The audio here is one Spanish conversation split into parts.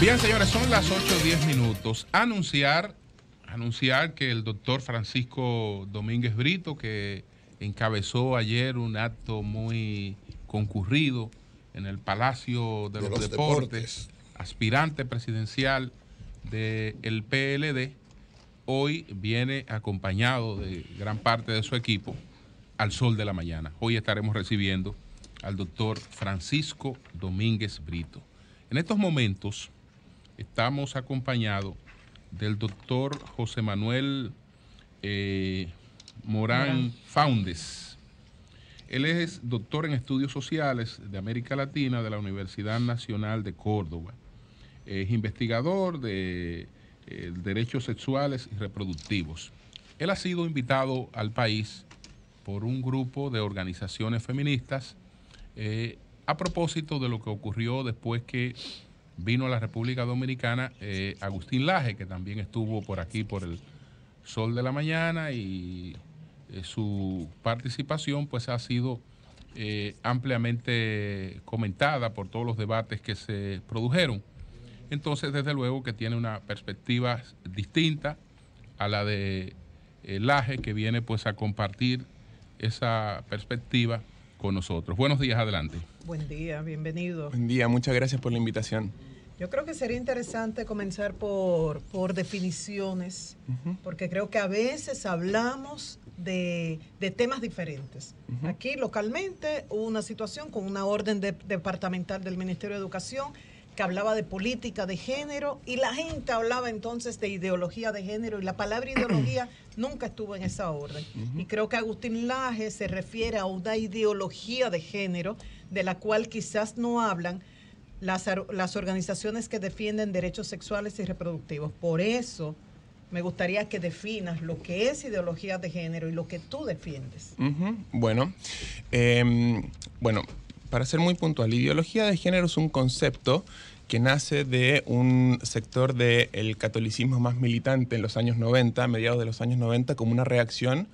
Bien, señores, son las o 8 10 minutos. Anunciar, anunciar que el doctor Francisco Domínguez Brito, que encabezó ayer un acto muy concurrido en el Palacio de, los, deportes, aspirante presidencial del PLD, hoy viene acompañado de gran parte de su equipo al sol de la mañana. Hoy estaremos recibiendo al doctor Francisco Domínguez Brito. En estos momentos estamos acompañados del doctor José Manuel eh, Morán Faundes. Él es doctor en estudios sociales de América Latina de la Universidad Nacional de Córdoba. Es investigador de eh, derechos sexuales y reproductivos. Él ha sido invitado al país por un grupo de organizaciones feministas eh, a propósito de lo que ocurrió después que vino a la República Dominicana eh, Agustín Laje, que también estuvo por aquí por el sol de la mañana y eh, su participación pues ha sido ampliamente comentada por todos los debates que se produjeron. Entonces, desde luego que tiene una perspectiva distinta a la de Laje, que viene pues a compartir esa perspectiva con nosotros. Buenos días, adelante. Buen día, bienvenido. Buen día, muchas gracias por la invitación. Yo creo que sería interesante comenzar por, definiciones, porque creo que a veces hablamos de, de temas diferentes. Aquí localmente hubo una situación con una orden departamental del Ministerio de Educación que hablaba de política de género y la gente hablaba entonces de ideología de género y la palabra ideología nunca estuvo en esa orden. Y creo que Agustín Laje se refiere a una ideología de género de la cual quizás no hablan las, las organizaciones que defienden derechos sexuales y reproductivos. Por eso me gustaría que definas lo que es ideología de género y lo que tú defiendes. Bueno, em, bueno, para ser muy puntual, ideología de género es un concepto que nace de un sector del catolicismo más militante en los años 90, a mediados de los años 90, como una reacción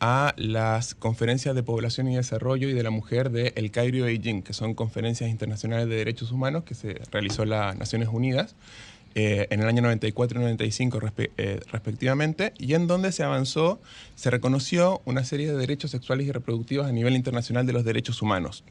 a las conferencias de población y desarrollo y de la mujer de El Cairo y Beijing, que son conferencias internacionales de derechos humanos que se realizó las Naciones Unidas. Eh, en el año 94 y 95 eh, respectivamente, y en donde se avanzó, se reconoció una serie de derechos sexuales y reproductivos a nivel internacional de los derechos humanos.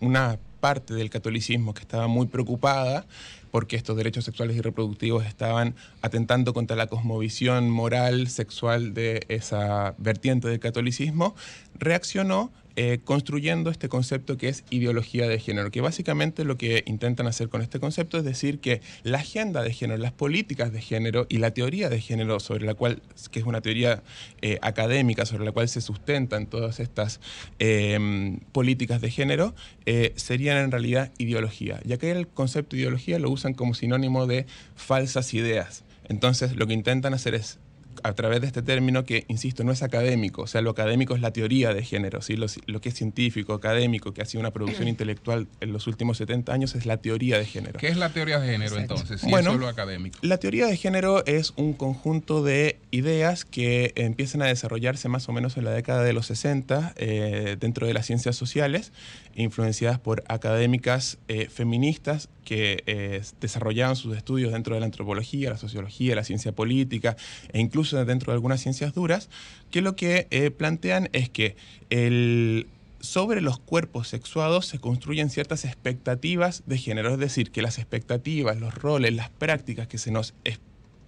una parte del catolicismo que estaba muy preocupada porque estos derechos sexuales y reproductivos estaban atentando contra la cosmovisión moral, sexual de esa vertiente del catolicismo, reaccionó eh, construyendo este concepto que es ideología de género, que básicamente lo que intentan hacer con este concepto es decir que la agenda de género, las políticas de género y la teoría de género sobre la cual, que es una teoría eh, académica sobre la cual se sustentan todas estas em, políticas de género, eh, serían en realidad ideología, ya que el concepto ideología lo usan como sinónimo de falsas ideas. Entonces lo que intentan hacer es a través de este término que, insisto, no es académico, o sea, lo académico es la teoría de género, ¿sí? lo, que es científico, académico, que ha sido una producción intelectual en los últimos 70 años es la teoría de género. ¿Qué es la teoría de género entonces? bueno, es académico. La teoría de género es un conjunto de ideas que empiezan a desarrollarse más o menos en la década de los 60 eh, dentro de las ciencias sociales, influenciadas por académicas eh, feministas que eh, desarrollaban sus estudios dentro de la antropología, la sociología, la ciencia política e incluso dentro de algunas ciencias duras, que lo que eh, plantean es que el, sobre los cuerpos sexuados se construyen ciertas expectativas de género, es decir, que las expectativas, los roles, las prácticas que se nos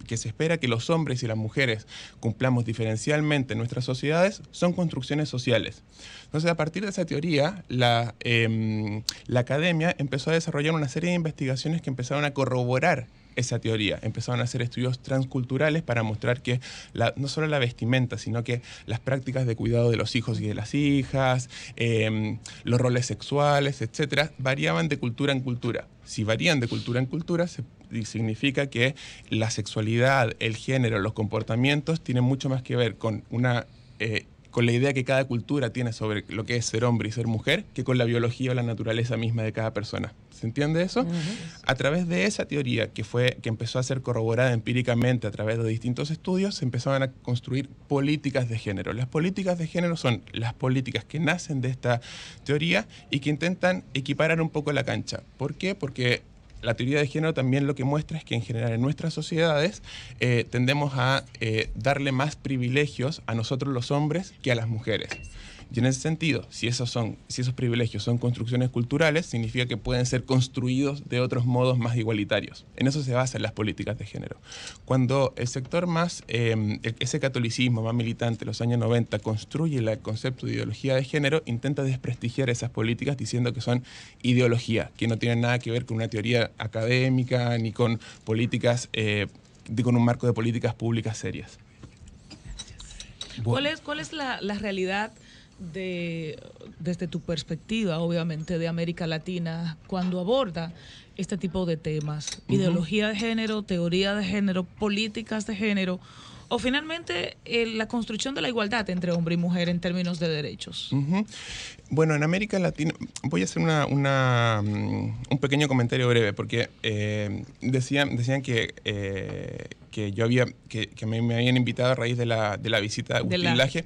que se espera que los hombres y las mujeres cumplamos diferencialmente en nuestras sociedades son construcciones sociales. Entonces, a partir de esa teoría, la, em, la academia empezó a desarrollar una serie de investigaciones que empezaron a corroborar esa teoría. Empezaron a hacer estudios transculturales para mostrar que no solo la vestimenta, sino que las prácticas de cuidado de los hijos y de las hijas, em, los roles sexuales, etcétera, variaban de cultura en cultura. Si varían de cultura en cultura, significa que la sexualidad, el género, los comportamientos tienen mucho más que ver con una eh, con la idea que cada cultura tiene sobre lo que es ser hombre y ser mujer, que con la biología o la naturaleza misma de cada persona. ¿Se entiende eso? A través de esa teoría que, fue, que empezó a ser corroborada empíricamente a través de distintos estudios, se empezaban a construir políticas de género. Las políticas de género son las políticas que nacen de esta teoría y que intentan equiparar un poco la cancha. ¿Por qué? Porque la teoría de género también lo que muestra es que en general en nuestras sociedades eh, tendemos a eh, darle más privilegios a nosotros los hombres que a las mujeres. Y en ese sentido, si esos, son, si esos privilegios son construcciones culturales, significa que pueden ser construidos de otros modos más igualitarios. En eso se basan las políticas de género. Cuando el sector más, em, ese catolicismo más militante, los años 90, construye el concepto de ideología de género, intenta desprestigiar esas políticas diciendo que son ideología, que no tienen nada que ver con una teoría académica ni con políticas, eh, con un marco de políticas públicas serias. ¿Cuál es, cuál es la, la realidad? de, desde tu perspectiva, obviamente, de América Latina, cuando aborda este tipo de temas, ideología de género, teoría de género, políticas de género, o finalmente eh, la construcción de la igualdad entre hombre y mujer en términos de derechos? Bueno, en América Latina, voy a hacer una, mm, un pequeño comentario breve, porque eh, decían, decían que, eh, que yo había, que, me, habían invitado a raíz de la, de la visita a Utilaje.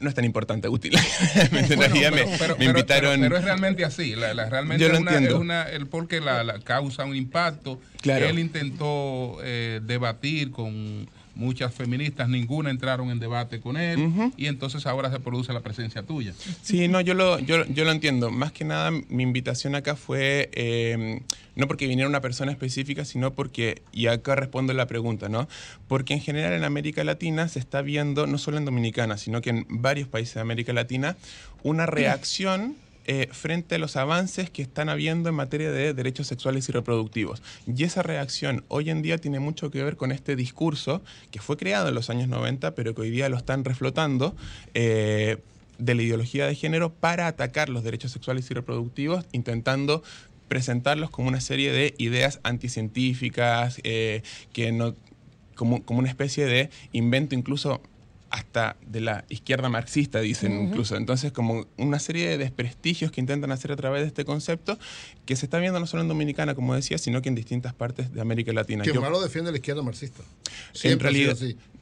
No es tan importante Utilaje, pero, me, invitaron... Pero, es realmente así, realmente el porque la, causa un impacto. Claro. Él intentó debatir con muchas feministas, ninguna entraron en debate con él, y entonces ahora se produce la presencia tuya. Sí, no, yo lo, yo, lo entiendo. Más que nada, mi invitación acá fue, em, no porque viniera una persona específica, sino porque, y acá respondo la pregunta, ¿no? Porque en general en América Latina se está viendo, no solo en Dominicana, sino que en varios países de América Latina, una reacción... Eh, frente a los avances que están habiendo en materia de derechos sexuales y reproductivos. Y esa reacción hoy en día tiene mucho que ver con este discurso que fue creado en los años 90, pero que hoy día lo están reflotando. Eh, de la ideología de género para atacar los derechos sexuales y reproductivos, intentando presentarlos como una serie de ideas anticientíficas, eh, que no, como, como una especie de invento incluso hasta de la izquierda marxista, dicen incluso. Entonces, como una serie de desprestigios que intentan hacer a través de este concepto, que se está viendo no solo en Dominicana, como decía, sino que en distintas partes de América Latina. Que malo lo defiende la izquierda marxista. en realidad,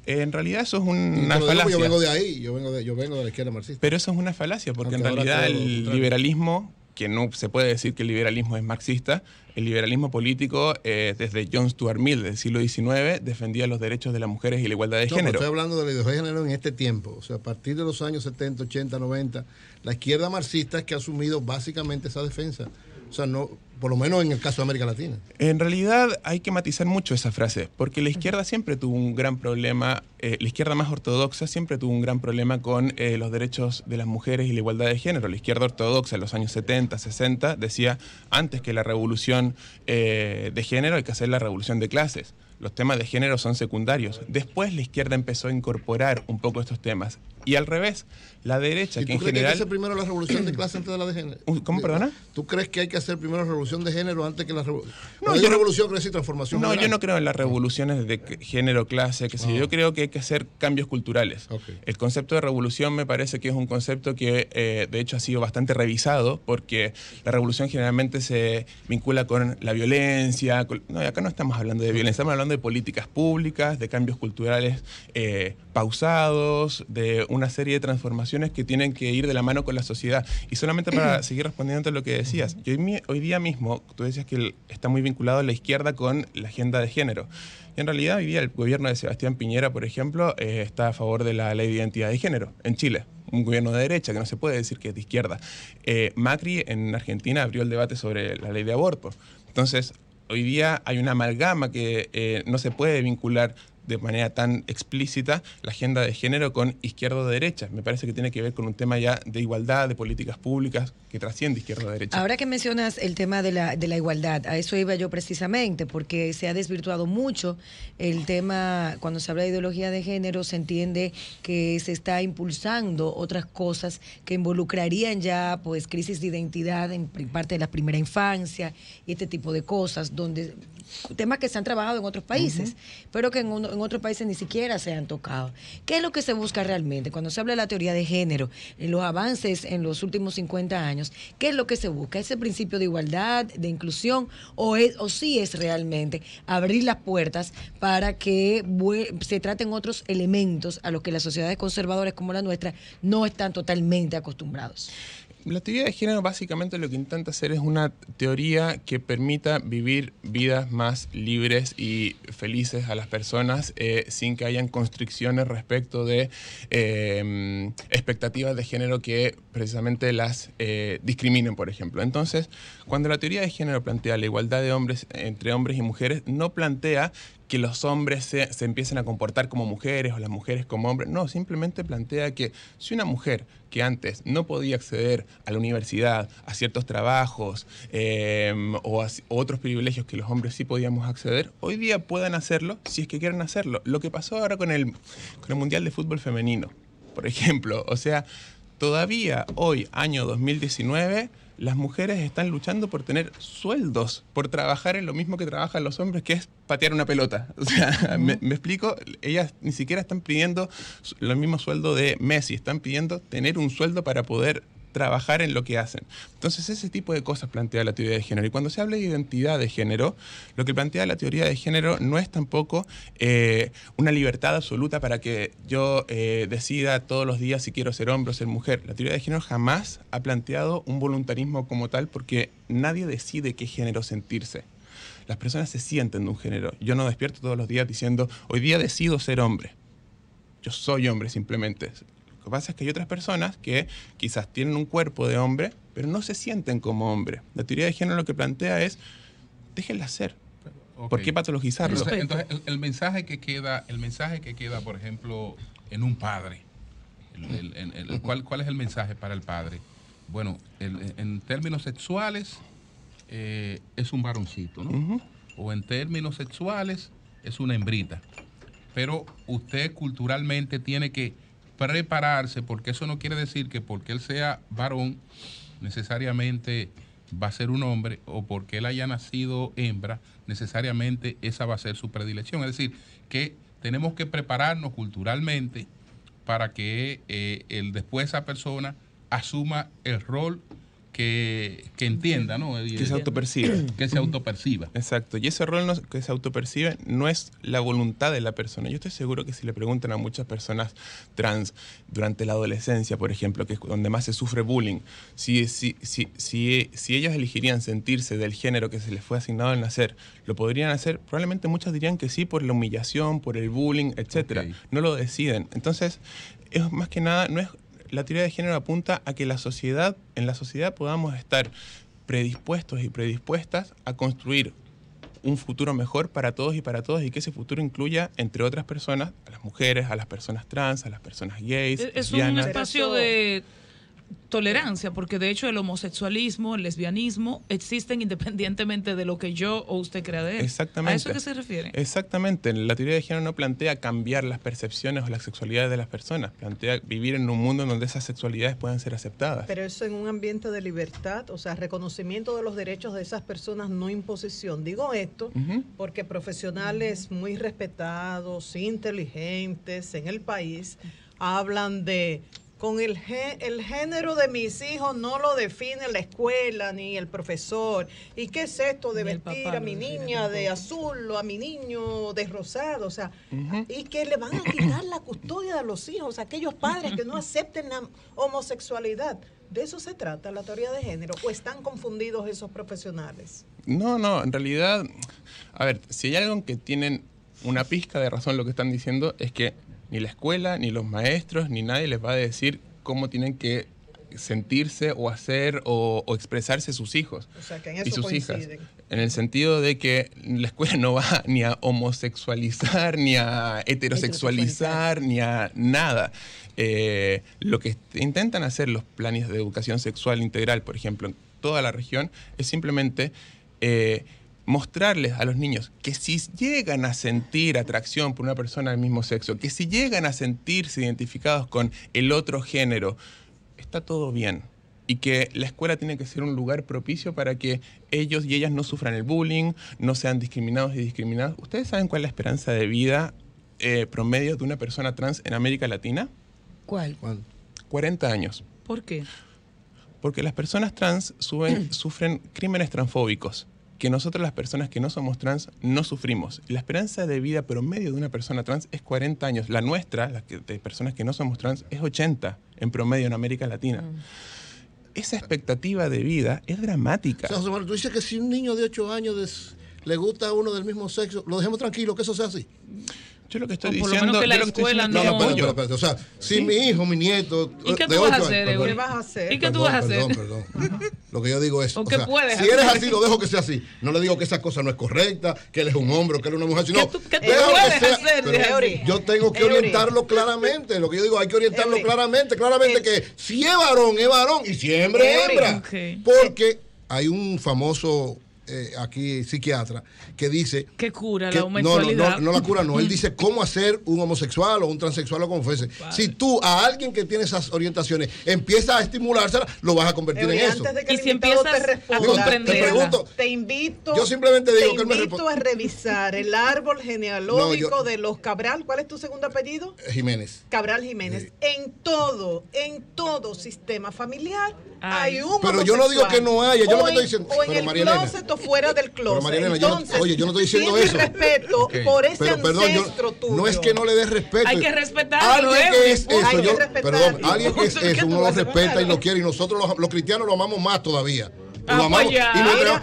En realidad eso es una falacia. yo vengo de ahí, yo vengo de, la izquierda marxista. Pero eso es una falacia, porque en realidad el liberalismo que no se puede decir que el liberalismo es marxista, el liberalismo político eh, desde John Stuart Mill del siglo XIX defendía los derechos de las mujeres y la igualdad de no, género. Estoy hablando de la ideología de género en este tiempo, o sea, a partir de los años 70, 80, 90, la izquierda marxista es que ha asumido básicamente esa defensa. O sea, por lo menos en el caso de América Latina. En realidad hay que matizar mucho esa frase, porque la izquierda siempre tuvo un gran problema, eh, la izquierda más ortodoxa siempre tuvo un gran problema con eh, los derechos de las mujeres y la igualdad de género. La izquierda ortodoxa en los años 70, 60 decía, antes que la revolución eh, de género hay que hacer la revolución de clases. Los temas de género son secundarios. Después la izquierda empezó a incorporar un poco estos temas. Y al revés, la derecha. ¿Y que tú crees que hay que hacer primero la revolución de clase antes de la de género? ¿Cómo, perdona? ¿Tú crees que hay que hacer primero la revolución de género antes que la revolución? No, yo transformación. No, yo no creo en las revoluciones de género, clase, que sé yo. Ah. creo que hay que hacer cambios culturales. El concepto de revolución me parece que es un concepto que, eh, de hecho, ha sido bastante revisado porque la revolución generalmente se vincula con la violencia. No, No, acá no estamos hablando de violencia, estamos hablando de políticas públicas, de cambios culturales eh, pausados, de una serie de transformaciones que tienen que ir de la mano con la sociedad. Y solamente para seguir respondiendo a lo que decías, hoy, día mismo, tú decías que está muy vinculado la izquierda con la agenda de género. Y en realidad hoy día el gobierno de Sebastián Piñera, por ejemplo, eh, está a favor de la ley de identidad de género en Chile un gobierno de derecha, que no se puede decir que es de izquierda. Eh, Macri en Argentina abrió el debate sobre la ley de aborto. Entonces, hoy día hay una amalgama que eh, no se puede vincular de manera tan explícita la agenda de género con izquierda o derecha. Me parece que tiene que ver con un tema ya de igualdad, de políticas públicas que trasciende izquierda o derecha. Ahora que mencionas el tema de la, de la igualdad, a eso iba yo precisamente, porque se ha desvirtuado mucho el tema, cuando se habla de ideología de género, se entiende que se está impulsando otras cosas que involucrarían ya pues crisis de identidad en parte de la primera infancia y este tipo de cosas, donde temas que se han trabajado en otros países, pero que en uno, en otros países ni siquiera se han tocado. ¿Qué es lo que se busca realmente? Cuando se habla de la teoría de género, los avances en los últimos 50 años, ¿qué es lo que se busca? ¿Ese principio de igualdad, de inclusión, o, o sí es realmente abrir las puertas para que se traten otros elementos a los que las sociedades conservadoras como la nuestra no están totalmente acostumbrados? La teoría de género básicamente lo que intenta hacer es una teoría que permita vivir vidas más libres y felices a las personas eh, sin que hayan constricciones respecto de em, expectativas de género que precisamente las eh, discriminen, por ejemplo. Entonces, cuando la teoría de género plantea la igualdad de hombres entre hombres y mujeres, no plantea que los hombres se, empiecen a comportar como mujeres o las mujeres como hombres. No, simplemente plantea que si una mujer que antes no podía acceder a la universidad, a ciertos trabajos eh, o a otros privilegios que los hombres sí podíamos acceder, hoy día puedan hacerlo si es que quieren hacerlo. Lo que pasó ahora con el, con el Mundial de Fútbol Femenino, por ejemplo. O sea, todavía hoy, año 2019, las mujeres están luchando por tener sueldos, por trabajar en lo mismo que trabajan los hombres, que es patear una pelota. O sea, me, explico, ellas ni siquiera están pidiendo los mismo sueldo de Messi, están pidiendo tener un sueldo para poder trabajar en lo que hacen. Entonces ese tipo de cosas plantea la teoría de género. Y cuando se habla de identidad de género, lo que plantea la teoría de género no es tampoco eh, una libertad absoluta para que yo eh, decida todos los días si quiero ser hombre o ser mujer. La teoría de género jamás ha planteado un voluntarismo como tal porque nadie decide qué género sentirse las personas se sienten de un género. Yo no despierto todos los días diciendo, hoy día decido ser hombre. Yo soy hombre simplemente. Lo que pasa es que hay otras personas que quizás tienen un cuerpo de hombre, pero no se sienten como hombre. La teoría de género lo que plantea es, déjenla ser. ¿Por qué patologizarlo? Entonces, el, mensaje que queda, el mensaje que queda, por ejemplo, en un padre, el, ¿cuál, ¿cuál es el mensaje para el padre? Bueno, en términos sexuales eh, es un varoncito, ¿no? O en términos sexuales es una hembrita. Pero usted culturalmente tiene que prepararse, porque eso no quiere decir que porque él sea varón necesariamente va a ser un hombre o porque él haya nacido hembra necesariamente esa va a ser su predilección. Es decir, que tenemos que prepararnos culturalmente para que eh, el, después esa persona asuma el rol que, entienda, ¿no? Que se autoperciba. Que se autoperciba. Exacto. Y ese rol que se autopercibe no es la voluntad de la persona. Yo estoy seguro que si le preguntan a muchas personas trans durante la adolescencia, por ejemplo, que es donde más se sufre bullying, si, si, si, si, ellas elegirían sentirse del género que se les fue asignado al nacer, ¿lo podrían hacer? Probablemente muchas dirían que sí por la humillación, por el bullying, etc. No lo deciden. Entonces, es más que nada, no es, la teoría de género apunta a que la sociedad, en la sociedad podamos estar predispuestos y predispuestas a construir un futuro mejor para todos y para todas y que ese futuro incluya, entre otras personas, a las mujeres, a las personas trans, a las personas gays. Es un espacio de tolerancia, porque de hecho el homosexualismo, el lesbianismo existen independientemente de lo que yo o usted crea de él. Exactamente. ¿A eso qué se refiere? Exactamente. La teoría de género no plantea cambiar las percepciones o las sexualidades de las personas, plantea vivir en un mundo donde esas sexualidades puedan ser aceptadas. Pero eso en un ambiente de libertad, o sea, reconocimiento de los derechos de esas personas, no imposición. Digo esto porque profesionales muy respetados, inteligentes en el país, hablan de con el, el género de mis hijos no lo define la escuela ni el profesor. ¿Y qué es esto de vestir a mi niña de azul o a mi niño de rosado? O sea, y que le van a quitar la custodia de los hijos, aquellos padres que no acepten la homosexualidad. ¿De eso se trata la teoría de género? ¿O están confundidos esos profesionales? No, no, en realidad, a ver, si hay algo que tienen una pizca de razón lo que están diciendo, es que ni la escuela, ni los maestros, ni nadie les va a decir cómo tienen que sentirse o hacer o, expresarse sus hijos y sus hijas. En el sentido de que la escuela no va ni a homosexualizar, ni a heterosexualizar, ni a nada. Eh, lo que intentan hacer los planes de educación sexual integral, por ejemplo, en toda la región, es simplemente... Eh, mostrarles a los niños que si llegan a sentir atracción por una persona del mismo sexo, que si llegan a sentirse identificados con el otro género, está todo bien. Y que la escuela tiene que ser un lugar propicio para que ellos y ellas no sufran el bullying, no sean discriminados y discriminadas. ¿Ustedes saben cuál es la esperanza de vida eh, promedio de una persona trans en América Latina? ¿Cuál? ¿Cuál? 40 años. ¿Por qué? Porque las personas trans sufren crímenes transfóbicos que nosotros las personas que no somos trans no sufrimos. La esperanza de vida promedio de una persona trans es 40 años. La nuestra, la de personas que no somos trans, es 80 en promedio en América Latina. Mm. Esa expectativa de vida es dramática. O tú dices que si un niño de 8 años le gusta a uno del mismo sexo, lo dejemos tranquilo, que eso sea así lo que estoy por Lo que la escuela no. o sea, si mi hijo, mi nieto. ¿Y qué eh, tú vas a hacer, ¿Qué vas a hacer? ¿Y qué tú vas a hacer? Perdón, perdón. lo que yo digo es. O, sea, si eres así, lo dejo que sea así. No le digo que esa cosa no es correcta, que él es un hombre o que él es una mujer, sino. ¿Qué tú, puedes que hacer, Yo tengo que orientarlo claramente. Lo que yo digo, hay que orientarlo claramente. Claramente que si es varón, es varón. Y si es hembra, es hembra. Porque hay un famoso eh, aquí psiquiatra que dice que cura la homosexualidad. No, no, no, la cura, no. Él dice cómo hacer un homosexual o un transexual o como fuese. Si tú a alguien que tiene esas orientaciones empiezas a estimulársela, lo vas a convertir en eso. y si empiezas a te, te, invito. Yo simplemente te a revisar el árbol genealógico de los Cabral. ¿Cuál es tu segundo apellido? Eh, Jiménez. Cabral Jiménez. En todo, en todo sistema familiar hay un pero yo no digo que no haya, yo lo que estoy diciendo. O en pero el fuera del closet. Entonces, oye, yo no estoy diciendo eso. respeto por ese pero, perdón, tuyo. No es que no le des respeto. Hay que respetar. Alguien que es eso, hay yo, perdón, alguien que es eso, uno lo respeta y lo quiere. Y nosotros los, cristianos lo amamos más todavía. lo ah, pues amamos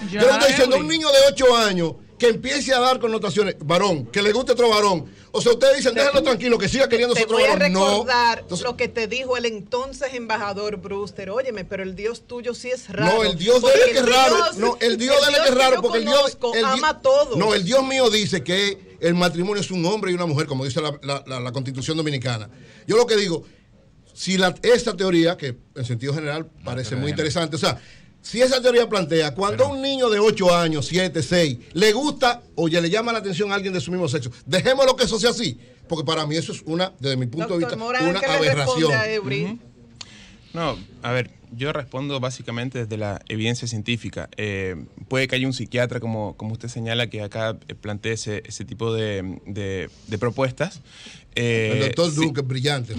y yo no estoy diciendo, un niño de 8 años que empiece a dar connotaciones. Varón, que le guste otro varón. O sea, ustedes dicen, déjalo tranquilo, que siga queriendo otro varón. Voy a recordar no. lo que te dijo el entonces embajador Brewster. Óyeme, pero el Dios tuyo sí es raro. No, el Dios de él es raro. no, el Dios de él es raro. Porque el Dios. ama a No, el Dios mío dice que el matrimonio es un hombre y una mujer, como dice la, Constitución Dominicana. Yo lo que digo si esta teoría, que en sentido general parece muy interesante, o sea, si esa teoría plantea, cuando a un niño de 8 años, 7, 6, le gusta o le llama la atención a alguien de su mismo sexo, dejémoslo que eso sea así, porque para mí eso es una, desde mi punto de vista, una aberración. No, a ver, yo respondo básicamente desde la evidencia científica. Eh, puede que haya un psiquiatra, como, como usted señala, que acá eh, plantee ese, ese tipo de, de, propuestas. Eh, el doctor Duque, brillante.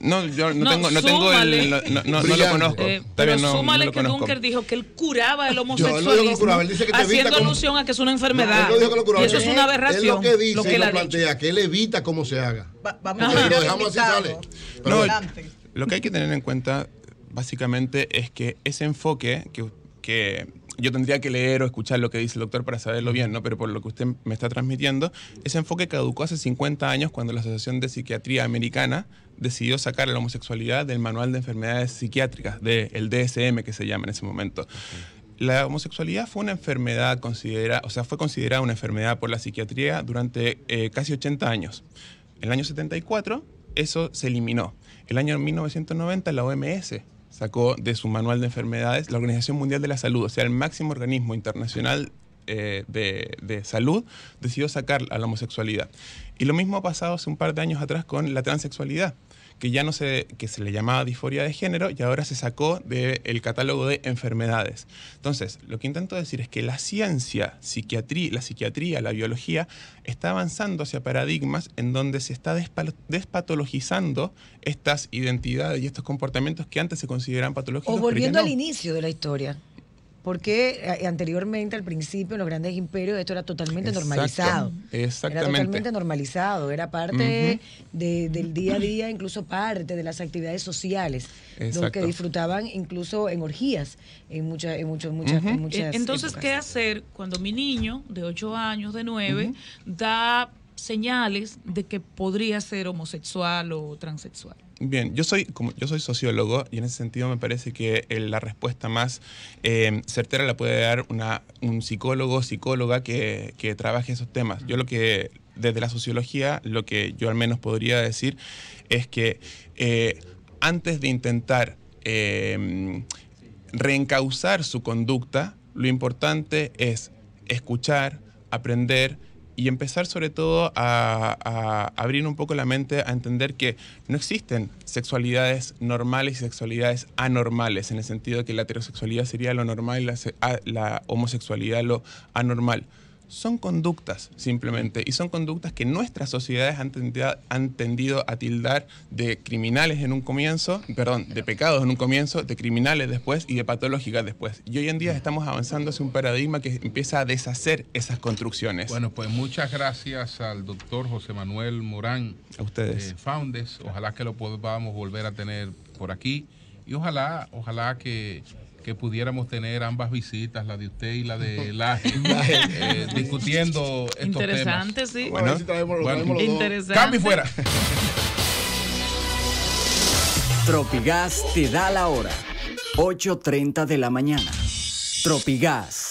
No, yo no, tengo, no, tengo el, no, lo conozco. Eh, pero no, súmale que Duncker dijo que él curaba el homosexualismo. Yo, lo curaba. Él dice que te haciendo alusión a que es una enfermedad. Él lo curaba. eso es una aberración. lo que dice, lo lo plantea, que él evita cómo se haga. vamos a ver. Lo así, sale. No. lo que hay que tener en cuenta básicamente es que ese enfoque que, que yo tendría que leer o escuchar lo que dice el doctor para saberlo bien, ¿no? Pero por lo que usted me está transmitiendo, ese enfoque caducó hace 50 años cuando la Asociación de Psiquiatría Americana decidió sacar la homosexualidad del manual de enfermedades psiquiátricas, del DSM que se llama en ese momento. La homosexualidad fue una enfermedad considerada, o sea, fue considerada una enfermedad por la psiquiatría durante eh, casi 80 años. En el año 74 eso se eliminó. El año 1990 la OMS sacó de su manual de enfermedades la Organización Mundial de la Salud, o sea, el máximo organismo internacional eh, de, de, salud, decidió sacar a la homosexualidad. Y lo mismo ha pasado hace un par de años atrás con la transexualidad que ya no se, que se le llamaba disforia de género y ahora se sacó del catálogo de enfermedades. Entonces, lo que intento decir es que la ciencia, psiquiatría, la psiquiatría, la biología, está avanzando hacia paradigmas en donde se está despatologizando estas identidades y estos comportamientos que antes se consideraban patológicos. O volviendo al inicio de la historia. Porque eh, anteriormente, al principio, en los grandes imperios, esto era totalmente normalizado. Exactamente. Era totalmente normalizado, era parte del día a día, incluso parte de las actividades sociales, los que disfrutaban incluso en orgías, en, muchas en, muchos, muchas, muchas Entonces, ¿qué hacer cuando mi niño de 8 años, de 9, da señales de que podría ser homosexual o transexual? Bien, yo soy, como, yo soy sociólogo y en ese sentido me parece que eh, la respuesta más eh, certera la puede dar una, un psicólogo o psicóloga que, trabaje esos temas. Yo lo que, desde la sociología, lo que yo al menos podría decir es que eh, antes de intentar em, reencauzar su conducta, lo importante es escuchar, aprender, y empezar sobre todo a, abrir un poco la mente a entender que no existen sexualidades normales y sexualidades anormales, en el sentido de que la heterosexualidad sería lo normal y la homosexualidad lo anormal son conductas simplemente y son conductas que nuestras sociedades han tendido, a tildar de criminales en un comienzo, perdón, de pecados en un comienzo, de criminales después y de patológicas después. Y hoy en día estamos avanzando hacia un paradigma que empieza a deshacer esas construcciones. Bueno, pues muchas gracias al doctor José Manuel Morán. A ustedes. Eh, ojalá que lo podamos volver a tener por aquí y ojalá, ojalá que que pudiéramos tener ambas visitas, la de usted y la de la eh, discutiendo estos Interesante, temas. sí. Bueno, bueno, los interesante. ¡Cambi fuera. Tropigas te da la hora. 8.30 de la mañana. Tropigas.